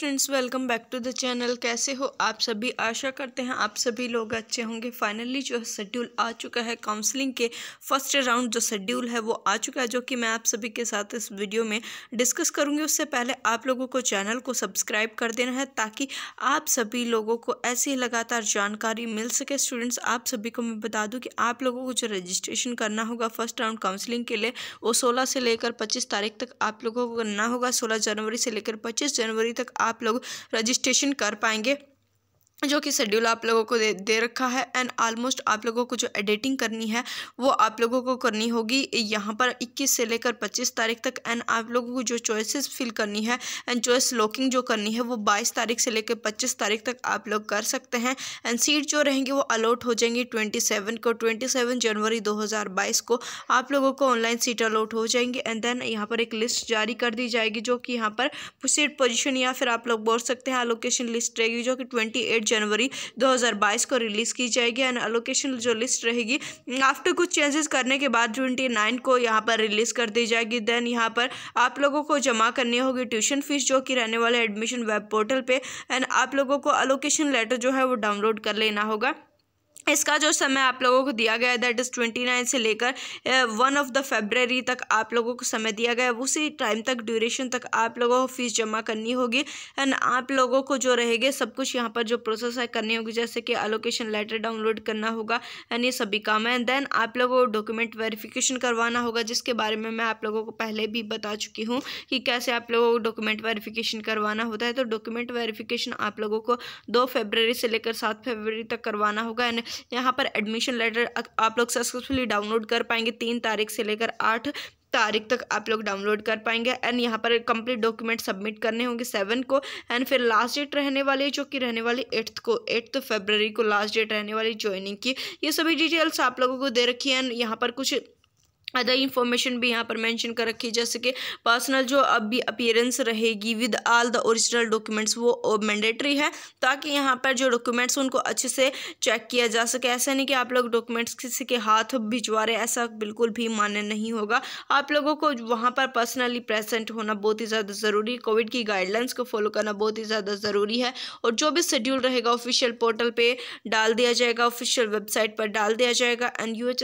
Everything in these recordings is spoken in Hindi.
friends welcome back to the channel कैसे हो आप सभी आशा करते हैं आप सभी लोग अच्छे होंगे फाइनली जो शेड्यूल आ चुका है काउंसलिंग के फर्स्ट राउंड जो शेड्यूल है वो आ चुका है जो कि मैं आप सभी के साथ इस वीडियो में डिस्कस करूंगी उससे पहले आप लोगों को चैनल को सब्सक्राइब कर देना है ताकि आप सभी लोगों को ऐसी लगातार जानकारी मिल सके स्टूडेंट्स आप सभी को मैं बता दूँ कि आप लोगों को जो रजिस्ट्रेशन करना होगा फर्स्ट राउंड काउंसलिंग के लिए वो सोलह से लेकर पच्चीस तारीख तक आप लोगों को करना होगा सोलह जनवरी से लेकर पच्चीस जनवरी तक आप आप लोग रजिस्ट्रेशन कर पाएंगे जो कि शेड्यूल आप लोगों को दे दे रखा है एंड आलमोस्ट आप लोगों को जो एडिटिंग करनी है वो आप लोगों को करनी होगी यहाँ पर 21 से लेकर 25 तारीख तक एंड आप लोगों को जो चॉइसेस फिल करनी है एंड चॉइस लॉकिंग जो करनी है वो 22 तारीख से लेकर 25 तारीख तक आप लोग कर सकते हैं एंड सीट जो रहेंगी वो अलॉट हो जाएंगी ट्वेंटी को ट्वेंटी जनवरी दो को आप लोगों को ऑनलाइन सीट अलॉट हो जाएंगी एंड देन यहाँ पर एक लिस्ट जारी कर दी जाएगी जो कि यहाँ पर सीट पोजिशन या फिर आप लोग बोल सकते हैं अलोकेशन लिस्ट रहेगी जो कि ट्वेंटी जनवरी 2022 को रिलीज़ की जाएगी एंड अलोकेशन जो लिस्ट रहेगी आफ्टर कुछ चेंजेस करने के बाद ट्वेंटी नाइन को यहाँ पर रिलीज़ कर दी जाएगी देन यहाँ पर आप लोगों को जमा करनी होगी ट्यूशन फीस जो कि रहने वाला एडमिशन वेब पोर्टल पर एंड आप लोगों को अलोकेशन लेटर जो है वो डाउनलोड कर लेना होगा इसका जो समय आप लोगों को दिया गया है दैट इज़ ट्वेंटी नाइन से लेकर वन ऑफ द फेबररी तक आप लोगों को समय दिया गया है उसी टाइम तक ड्यूरेशन तक आप लोगों को फ़ीस जमा करनी होगी एंड आप लोगों को जो रहेगा सब कुछ यहाँ पर जो प्रोसेस है करनी होगी जैसे कि अलोकेशन लेटर डाउनलोड करना होगा एंड ये सभी काम है एंड देन आप लोगों को डॉक्यूमेंट वेरीफिकेशन करवाना होगा जिसके बारे में मैं आप लोगों को पहले भी बता चुकी हूँ कि कैसे आप लोगों को डॉक्यूमेंट वेरिफिकेशन करवाना होता है तो डॉक्यूमेंट वेरिफिकेशन आप लोगों को दो फेबररी से लेकर सात फेबररी तक करवाना होगा एंड यहाँ पर एडमिशन लेटर आप लोग सक्सेसफुली डाउनलोड कर पाएंगे तीन तारीख से लेकर आठ तारीख तक आप लोग डाउनलोड कर पाएंगे एंड यहाँ पर कंप्लीट डॉक्यूमेंट सबमिट करने होंगे सेवन को एंड फिर लास्ट डेट रहने वाली है जो कि रहने वाली एट्थ को एट्थ फेबररी को लास्ट डेट रहने वाली ज्वाइनिंग की ये सभी डिटेल्स आप लोगों को दे रखी है एंड यहाँ पर कुछ अदर इन्फॉर्मेशन भी यहाँ पर मेंशन कर रखी है जैसे कि पर्सनल जो अभी अपियरेंस रहेगी with all the original documents वो मैंडेटरी है ताकि यहाँ पर जो डॉक्यूमेंट्स उनको अच्छे से चेक किया जा सके ऐसा नहीं कि आप लोग डॉक्यूमेंट्स किसी के हाथ भिजवा रहे ऐसा बिल्कुल भी मान्य नहीं होगा आप लोगों को वहाँ पर पर्सनली प्रेजेंट होना बहुत ही ज़्यादा ज़रूरी कोविड की गाइडलाइंस को फॉलो करना बहुत ही ज़्यादा ज़रूरी है और जो भी शेड्यूल रहेगा ऑफिशियल पोर्टल पर डाल दिया जाएगा ऑफिशियल वेबसाइट पर डाल दिया जाएगा एंड यू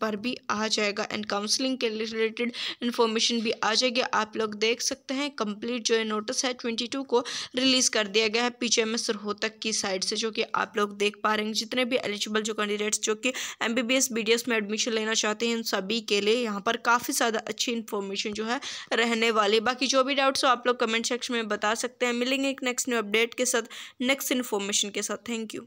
पर भी आ जाएगा एंड काउंसलिंग के रिलेटेड इन्फॉर्मेशन भी आ जाएगी आप लोग देख सकते हैं कंप्लीट जो है नोटिस है ट्वेंटी टू को रिलीज़ कर दिया गया है पीछे में रोहतक की साइड से जो कि आप लोग देख पा रहे हैं जितने भी एलिजिबल जो कैंडिडेट्स जो कि M B B S B D S में एडमिशन लेना चाहते हैं उन सभी के लिए यहाँ पर काफ़ी ज़्यादा अच्छी इन्फॉर्मेशन जो है रहने वाली बाकी जो भी डाउट्स हो आप लोग कमेंट सेक्शन में बता सकते हैं मिलेंगे एक नेक्स्ट न्यू अपडेट के साथ नेक्स्ट इन्फॉर्मेशन के साथ थैंक यू